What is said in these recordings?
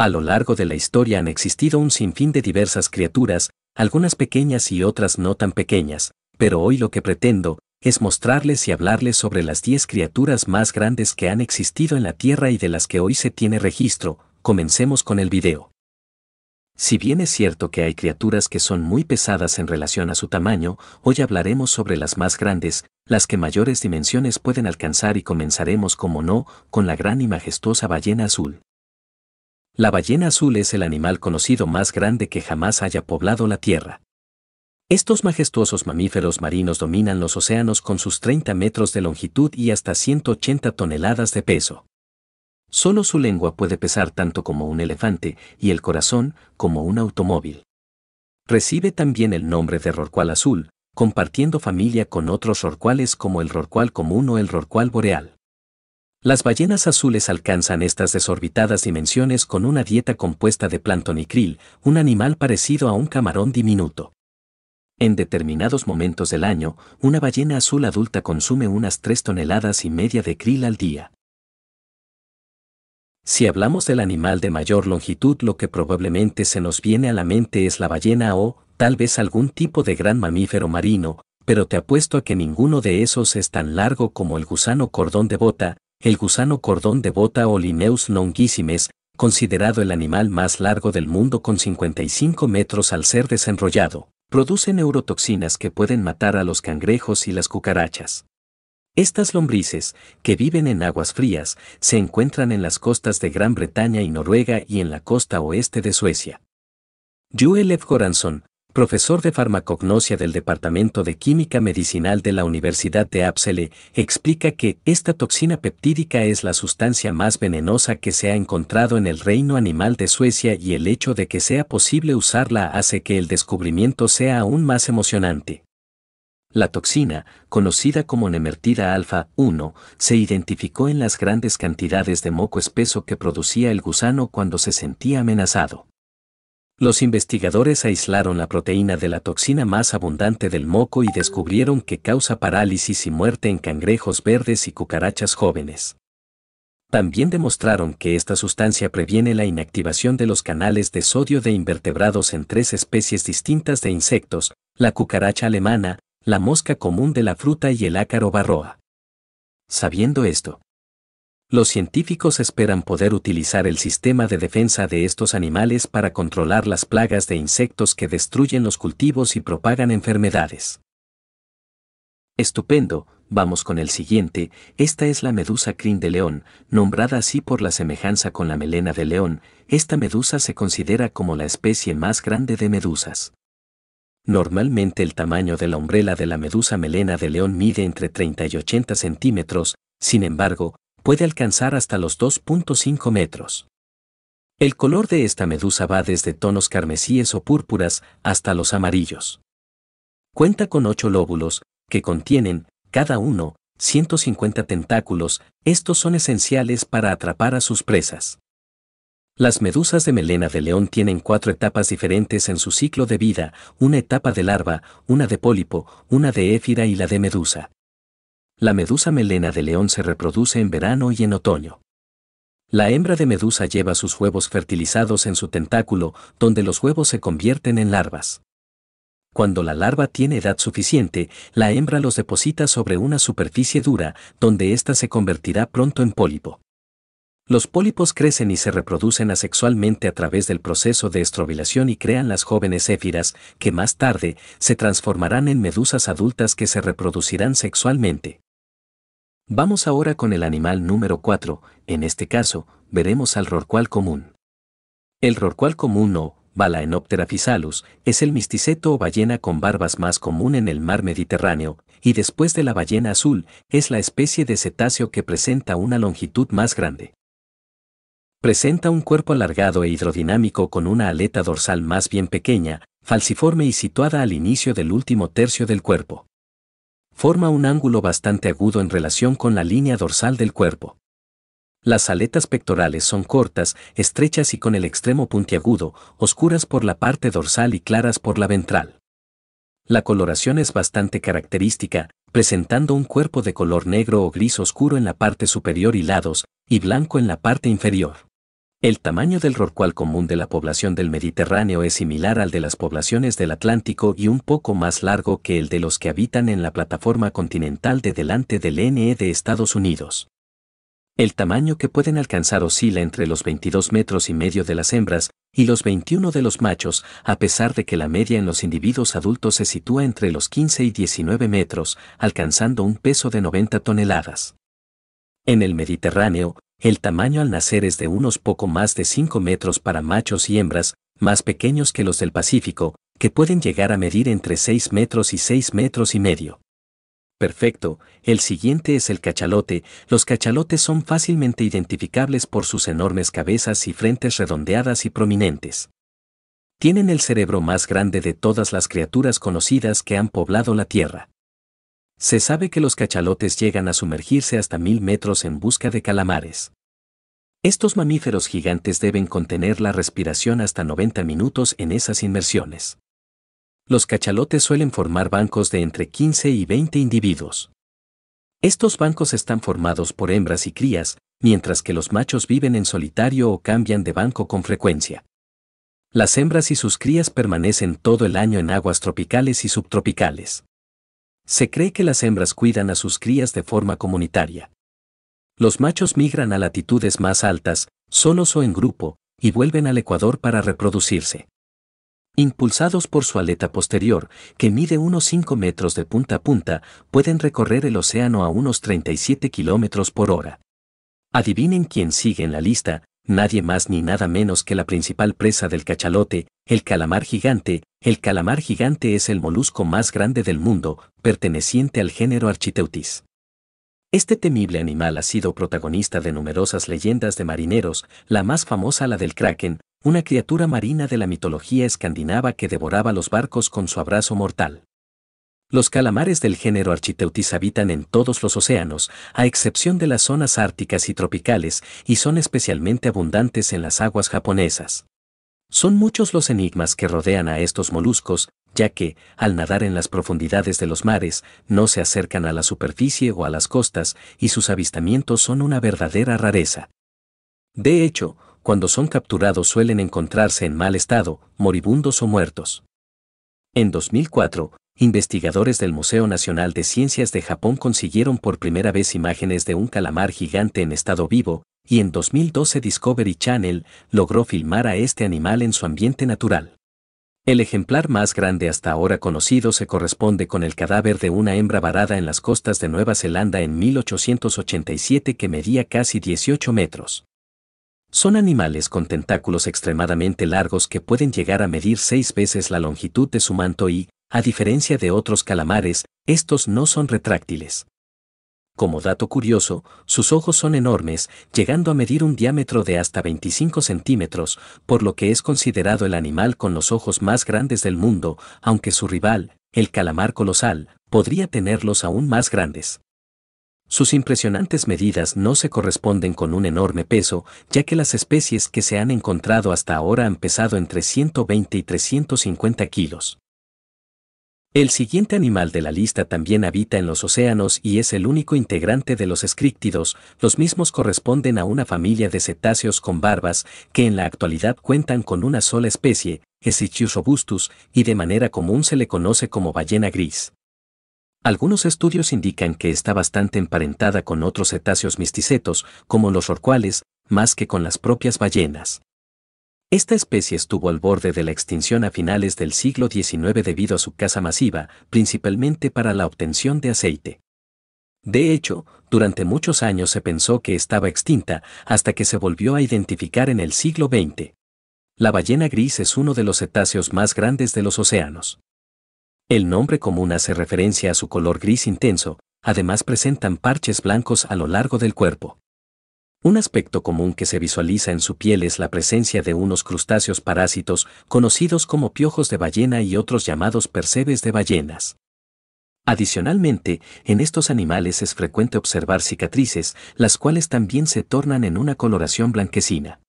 A lo largo de la historia han existido un sinfín de diversas criaturas, algunas pequeñas y otras no tan pequeñas, pero hoy lo que pretendo es mostrarles y hablarles sobre las 10 criaturas más grandes que han existido en la Tierra y de las que hoy se tiene registro, comencemos con el video. Si bien es cierto que hay criaturas que son muy pesadas en relación a su tamaño, hoy hablaremos sobre las más grandes, las que mayores dimensiones pueden alcanzar y comenzaremos como no, con la gran y majestuosa ballena azul. La ballena azul es el animal conocido más grande que jamás haya poblado la Tierra. Estos majestuosos mamíferos marinos dominan los océanos con sus 30 metros de longitud y hasta 180 toneladas de peso. Solo su lengua puede pesar tanto como un elefante y el corazón como un automóvil. Recibe también el nombre de rorcual azul, compartiendo familia con otros rorcuales como el rorcual común o el rorcual boreal. Las ballenas azules alcanzan estas desorbitadas dimensiones con una dieta compuesta de plancton y krill, un animal parecido a un camarón diminuto. En determinados momentos del año, una ballena azul adulta consume unas 3 toneladas y media de krill al día. Si hablamos del animal de mayor longitud, lo que probablemente se nos viene a la mente es la ballena o, tal vez algún tipo de gran mamífero marino, pero te apuesto a que ninguno de esos es tan largo como el gusano cordón de bota, el gusano cordón de bota o lineus longissimes, considerado el animal más largo del mundo con 55 metros al ser desenrollado, produce neurotoxinas que pueden matar a los cangrejos y las cucarachas. Estas lombrices, que viven en aguas frías, se encuentran en las costas de Gran Bretaña y Noruega y en la costa oeste de Suecia. Joel F. Goranson, profesor de farmacognosia del Departamento de Química Medicinal de la Universidad de Apsele, explica que esta toxina peptídica es la sustancia más venenosa que se ha encontrado en el reino animal de Suecia y el hecho de que sea posible usarla hace que el descubrimiento sea aún más emocionante. La toxina, conocida como nemertida alfa-1, se identificó en las grandes cantidades de moco espeso que producía el gusano cuando se sentía amenazado. Los investigadores aislaron la proteína de la toxina más abundante del moco y descubrieron que causa parálisis y muerte en cangrejos verdes y cucarachas jóvenes. También demostraron que esta sustancia previene la inactivación de los canales de sodio de invertebrados en tres especies distintas de insectos, la cucaracha alemana, la mosca común de la fruta y el ácaro barroa. Sabiendo esto, los científicos esperan poder utilizar el sistema de defensa de estos animales para controlar las plagas de insectos que destruyen los cultivos y propagan enfermedades. Estupendo, vamos con el siguiente, esta es la medusa crin de león, nombrada así por la semejanza con la melena de león, esta medusa se considera como la especie más grande de medusas. Normalmente el tamaño de la umbrela de la medusa melena de león mide entre 30 y 80 centímetros, sin embargo, puede alcanzar hasta los 2.5 metros. El color de esta medusa va desde tonos carmesíes o púrpuras hasta los amarillos. Cuenta con ocho lóbulos, que contienen, cada uno, 150 tentáculos, estos son esenciales para atrapar a sus presas. Las medusas de melena de león tienen cuatro etapas diferentes en su ciclo de vida, una etapa de larva, una de pólipo, una de éfira y la de medusa. La medusa melena de león se reproduce en verano y en otoño. La hembra de medusa lleva sus huevos fertilizados en su tentáculo, donde los huevos se convierten en larvas. Cuando la larva tiene edad suficiente, la hembra los deposita sobre una superficie dura, donde ésta se convertirá pronto en pólipo. Los pólipos crecen y se reproducen asexualmente a través del proceso de estrobilación y crean las jóvenes éfiras, que más tarde se transformarán en medusas adultas que se reproducirán sexualmente. Vamos ahora con el animal número 4, en este caso, veremos al rorcual común. El rorcual común o Balaenoptera physalus es el misticeto o ballena con barbas más común en el mar Mediterráneo, y después de la ballena azul, es la especie de cetáceo que presenta una longitud más grande. Presenta un cuerpo alargado e hidrodinámico con una aleta dorsal más bien pequeña, falsiforme y situada al inicio del último tercio del cuerpo forma un ángulo bastante agudo en relación con la línea dorsal del cuerpo. Las aletas pectorales son cortas, estrechas y con el extremo puntiagudo, oscuras por la parte dorsal y claras por la ventral. La coloración es bastante característica, presentando un cuerpo de color negro o gris oscuro en la parte superior y lados, y blanco en la parte inferior. El tamaño del rorcual común de la población del Mediterráneo es similar al de las poblaciones del Atlántico y un poco más largo que el de los que habitan en la plataforma continental de delante del NE de Estados Unidos. El tamaño que pueden alcanzar oscila entre los 22 metros y medio de las hembras y los 21 de los machos, a pesar de que la media en los individuos adultos se sitúa entre los 15 y 19 metros, alcanzando un peso de 90 toneladas. En el Mediterráneo, el tamaño al nacer es de unos poco más de 5 metros para machos y hembras, más pequeños que los del Pacífico, que pueden llegar a medir entre 6 metros y 6 metros y medio. Perfecto, el siguiente es el cachalote. Los cachalotes son fácilmente identificables por sus enormes cabezas y frentes redondeadas y prominentes. Tienen el cerebro más grande de todas las criaturas conocidas que han poblado la Tierra. Se sabe que los cachalotes llegan a sumergirse hasta mil metros en busca de calamares. Estos mamíferos gigantes deben contener la respiración hasta 90 minutos en esas inmersiones. Los cachalotes suelen formar bancos de entre 15 y 20 individuos. Estos bancos están formados por hembras y crías, mientras que los machos viven en solitario o cambian de banco con frecuencia. Las hembras y sus crías permanecen todo el año en aguas tropicales y subtropicales. Se cree que las hembras cuidan a sus crías de forma comunitaria. Los machos migran a latitudes más altas, solos o en grupo, y vuelven al Ecuador para reproducirse. Impulsados por su aleta posterior, que mide unos 5 metros de punta a punta, pueden recorrer el océano a unos 37 kilómetros por hora. Adivinen quién sigue en la lista, nadie más ni nada menos que la principal presa del cachalote, el calamar gigante. El calamar gigante es el molusco más grande del mundo, perteneciente al género Architeutis. Este temible animal ha sido protagonista de numerosas leyendas de marineros, la más famosa la del kraken, una criatura marina de la mitología escandinava que devoraba los barcos con su abrazo mortal. Los calamares del género Architeutis habitan en todos los océanos, a excepción de las zonas árticas y tropicales, y son especialmente abundantes en las aguas japonesas. Son muchos los enigmas que rodean a estos moluscos, ya que, al nadar en las profundidades de los mares, no se acercan a la superficie o a las costas, y sus avistamientos son una verdadera rareza. De hecho, cuando son capturados suelen encontrarse en mal estado, moribundos o muertos. En 2004, investigadores del Museo Nacional de Ciencias de Japón consiguieron por primera vez imágenes de un calamar gigante en estado vivo, y en 2012 Discovery Channel logró filmar a este animal en su ambiente natural. El ejemplar más grande hasta ahora conocido se corresponde con el cadáver de una hembra varada en las costas de Nueva Zelanda en 1887 que medía casi 18 metros. Son animales con tentáculos extremadamente largos que pueden llegar a medir seis veces la longitud de su manto y, a diferencia de otros calamares, estos no son retráctiles. Como dato curioso, sus ojos son enormes, llegando a medir un diámetro de hasta 25 centímetros, por lo que es considerado el animal con los ojos más grandes del mundo, aunque su rival, el calamar colosal, podría tenerlos aún más grandes. Sus impresionantes medidas no se corresponden con un enorme peso, ya que las especies que se han encontrado hasta ahora han pesado entre 120 y 350 kilos. El siguiente animal de la lista también habita en los océanos y es el único integrante de los escríptidos, los mismos corresponden a una familia de cetáceos con barbas que en la actualidad cuentan con una sola especie, Essicius robustus, y de manera común se le conoce como ballena gris. Algunos estudios indican que está bastante emparentada con otros cetáceos misticetos, como los orcuales, más que con las propias ballenas. Esta especie estuvo al borde de la extinción a finales del siglo XIX debido a su caza masiva, principalmente para la obtención de aceite. De hecho, durante muchos años se pensó que estaba extinta hasta que se volvió a identificar en el siglo XX. La ballena gris es uno de los cetáceos más grandes de los océanos. El nombre común hace referencia a su color gris intenso, además presentan parches blancos a lo largo del cuerpo. Un aspecto común que se visualiza en su piel es la presencia de unos crustáceos parásitos conocidos como piojos de ballena y otros llamados percebes de ballenas. Adicionalmente, en estos animales es frecuente observar cicatrices, las cuales también se tornan en una coloración blanquecina.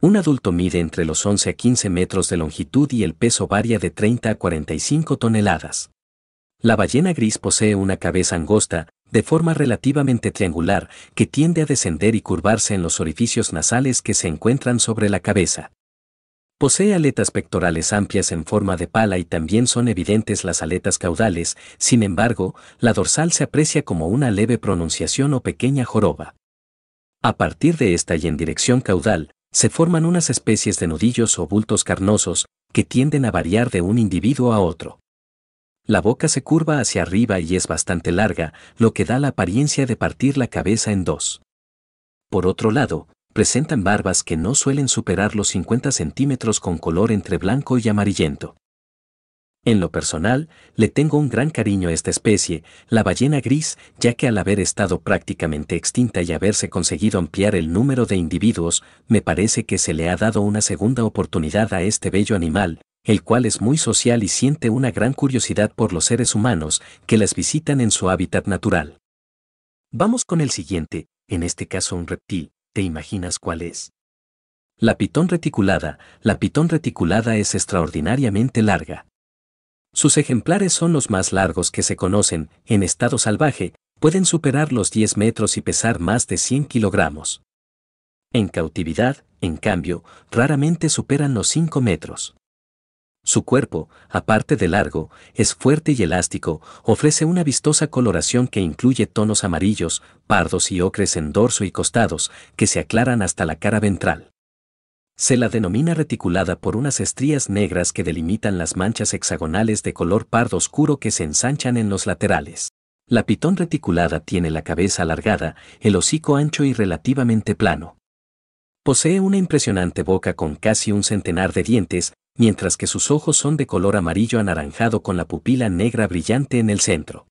Un adulto mide entre los 11 a 15 metros de longitud y el peso varía de 30 a 45 toneladas. La ballena gris posee una cabeza angosta, de forma relativamente triangular, que tiende a descender y curvarse en los orificios nasales que se encuentran sobre la cabeza. Posee aletas pectorales amplias en forma de pala y también son evidentes las aletas caudales, sin embargo, la dorsal se aprecia como una leve pronunciación o pequeña joroba. A partir de esta y en dirección caudal, se forman unas especies de nudillos o bultos carnosos, que tienden a variar de un individuo a otro. La boca se curva hacia arriba y es bastante larga, lo que da la apariencia de partir la cabeza en dos. Por otro lado, presentan barbas que no suelen superar los 50 centímetros con color entre blanco y amarillento. En lo personal, le tengo un gran cariño a esta especie, la ballena gris, ya que al haber estado prácticamente extinta y haberse conseguido ampliar el número de individuos, me parece que se le ha dado una segunda oportunidad a este bello animal, el cual es muy social y siente una gran curiosidad por los seres humanos que las visitan en su hábitat natural. Vamos con el siguiente, en este caso un reptil, ¿te imaginas cuál es? La pitón reticulada, la pitón reticulada es extraordinariamente larga. Sus ejemplares son los más largos que se conocen, en estado salvaje, pueden superar los 10 metros y pesar más de 100 kilogramos. En cautividad, en cambio, raramente superan los 5 metros. Su cuerpo, aparte de largo, es fuerte y elástico, ofrece una vistosa coloración que incluye tonos amarillos, pardos y ocres en dorso y costados, que se aclaran hasta la cara ventral. Se la denomina reticulada por unas estrías negras que delimitan las manchas hexagonales de color pardo oscuro que se ensanchan en los laterales. La pitón reticulada tiene la cabeza alargada, el hocico ancho y relativamente plano. Posee una impresionante boca con casi un centenar de dientes mientras que sus ojos son de color amarillo anaranjado con la pupila negra brillante en el centro.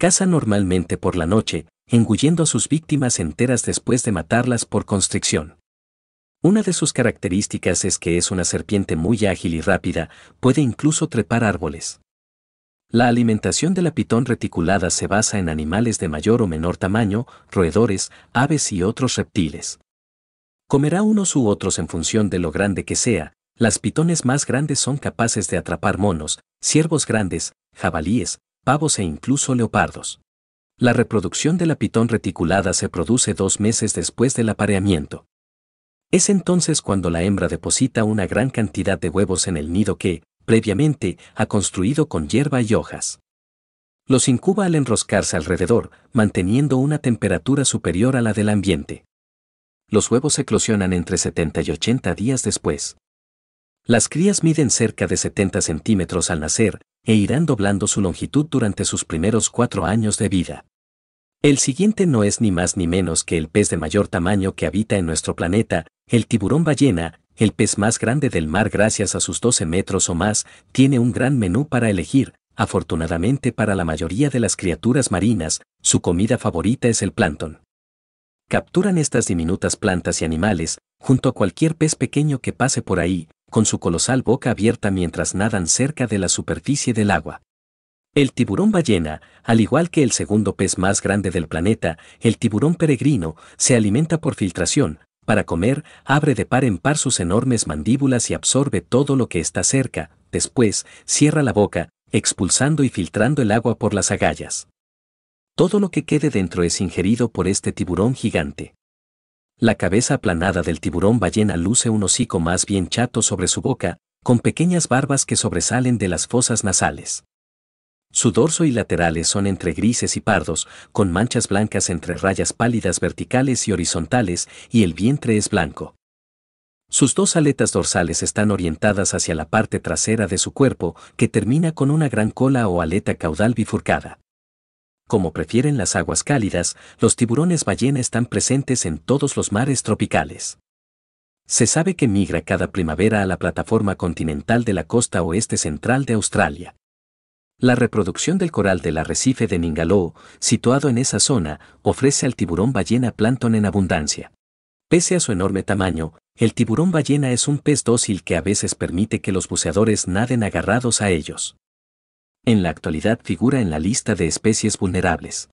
Caza normalmente por la noche, engullendo a sus víctimas enteras después de matarlas por constricción. Una de sus características es que es una serpiente muy ágil y rápida, puede incluso trepar árboles. La alimentación de la pitón reticulada se basa en animales de mayor o menor tamaño, roedores, aves y otros reptiles. Comerá unos u otros en función de lo grande que sea, las pitones más grandes son capaces de atrapar monos, ciervos grandes, jabalíes, pavos e incluso leopardos. La reproducción de la pitón reticulada se produce dos meses después del apareamiento. Es entonces cuando la hembra deposita una gran cantidad de huevos en el nido que, previamente, ha construido con hierba y hojas. Los incuba al enroscarse alrededor, manteniendo una temperatura superior a la del ambiente. Los huevos eclosionan entre 70 y 80 días después. Las crías miden cerca de 70 centímetros al nacer e irán doblando su longitud durante sus primeros cuatro años de vida. El siguiente no es ni más ni menos que el pez de mayor tamaño que habita en nuestro planeta, el tiburón ballena, el pez más grande del mar gracias a sus 12 metros o más, tiene un gran menú para elegir. Afortunadamente para la mayoría de las criaturas marinas, su comida favorita es el plancton. Capturan estas diminutas plantas y animales, junto a cualquier pez pequeño que pase por ahí, con su colosal boca abierta mientras nadan cerca de la superficie del agua. El tiburón ballena, al igual que el segundo pez más grande del planeta, el tiburón peregrino, se alimenta por filtración, para comer, abre de par en par sus enormes mandíbulas y absorbe todo lo que está cerca, después, cierra la boca, expulsando y filtrando el agua por las agallas. Todo lo que quede dentro es ingerido por este tiburón gigante. La cabeza aplanada del tiburón ballena luce un hocico más bien chato sobre su boca, con pequeñas barbas que sobresalen de las fosas nasales. Su dorso y laterales son entre grises y pardos, con manchas blancas entre rayas pálidas verticales y horizontales, y el vientre es blanco. Sus dos aletas dorsales están orientadas hacia la parte trasera de su cuerpo, que termina con una gran cola o aleta caudal bifurcada. Como prefieren las aguas cálidas, los tiburones ballena están presentes en todos los mares tropicales. Se sabe que migra cada primavera a la plataforma continental de la costa oeste central de Australia. La reproducción del coral del arrecife de Ningaloo, situado en esa zona, ofrece al tiburón ballena plancton en abundancia. Pese a su enorme tamaño, el tiburón ballena es un pez dócil que a veces permite que los buceadores naden agarrados a ellos en la actualidad figura en la lista de especies vulnerables.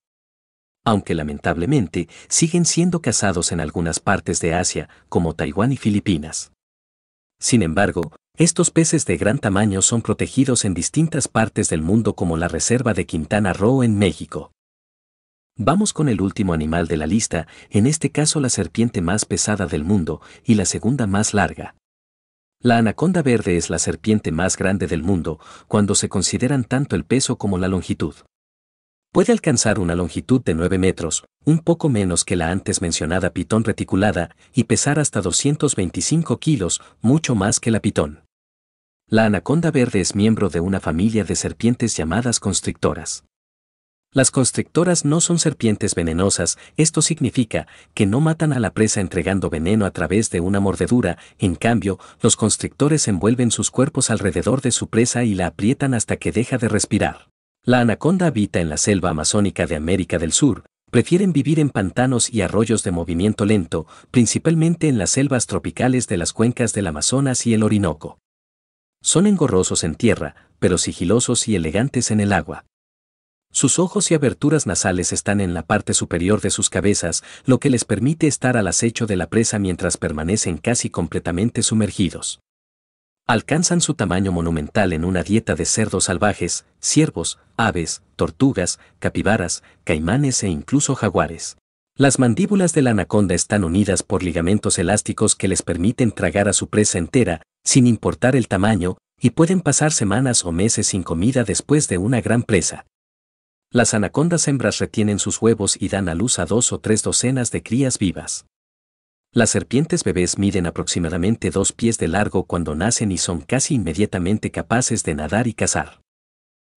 Aunque lamentablemente siguen siendo cazados en algunas partes de Asia, como Taiwán y Filipinas. Sin embargo, estos peces de gran tamaño son protegidos en distintas partes del mundo como la Reserva de Quintana Roo en México. Vamos con el último animal de la lista, en este caso la serpiente más pesada del mundo y la segunda más larga. La anaconda verde es la serpiente más grande del mundo cuando se consideran tanto el peso como la longitud. Puede alcanzar una longitud de 9 metros, un poco menos que la antes mencionada pitón reticulada, y pesar hasta 225 kilos, mucho más que la pitón. La anaconda verde es miembro de una familia de serpientes llamadas constrictoras. Las constrictoras no son serpientes venenosas, esto significa que no matan a la presa entregando veneno a través de una mordedura, en cambio, los constrictores envuelven sus cuerpos alrededor de su presa y la aprietan hasta que deja de respirar. La anaconda habita en la selva amazónica de América del Sur, prefieren vivir en pantanos y arroyos de movimiento lento, principalmente en las selvas tropicales de las cuencas del Amazonas y el Orinoco. Son engorrosos en tierra, pero sigilosos y elegantes en el agua. Sus ojos y aberturas nasales están en la parte superior de sus cabezas, lo que les permite estar al acecho de la presa mientras permanecen casi completamente sumergidos. Alcanzan su tamaño monumental en una dieta de cerdos salvajes, ciervos, aves, tortugas, capibaras, caimanes e incluso jaguares. Las mandíbulas de la anaconda están unidas por ligamentos elásticos que les permiten tragar a su presa entera, sin importar el tamaño, y pueden pasar semanas o meses sin comida después de una gran presa. Las anacondas hembras retienen sus huevos y dan a luz a dos o tres docenas de crías vivas. Las serpientes bebés miden aproximadamente dos pies de largo cuando nacen y son casi inmediatamente capaces de nadar y cazar.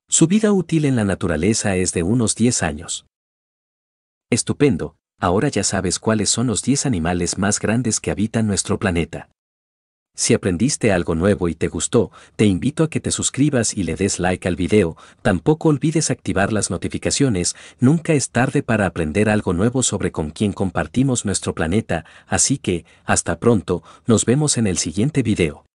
Su vida útil en la naturaleza es de unos 10 años. Estupendo, ahora ya sabes cuáles son los 10 animales más grandes que habitan nuestro planeta. Si aprendiste algo nuevo y te gustó, te invito a que te suscribas y le des like al video, tampoco olvides activar las notificaciones, nunca es tarde para aprender algo nuevo sobre con quién compartimos nuestro planeta, así que, hasta pronto, nos vemos en el siguiente video.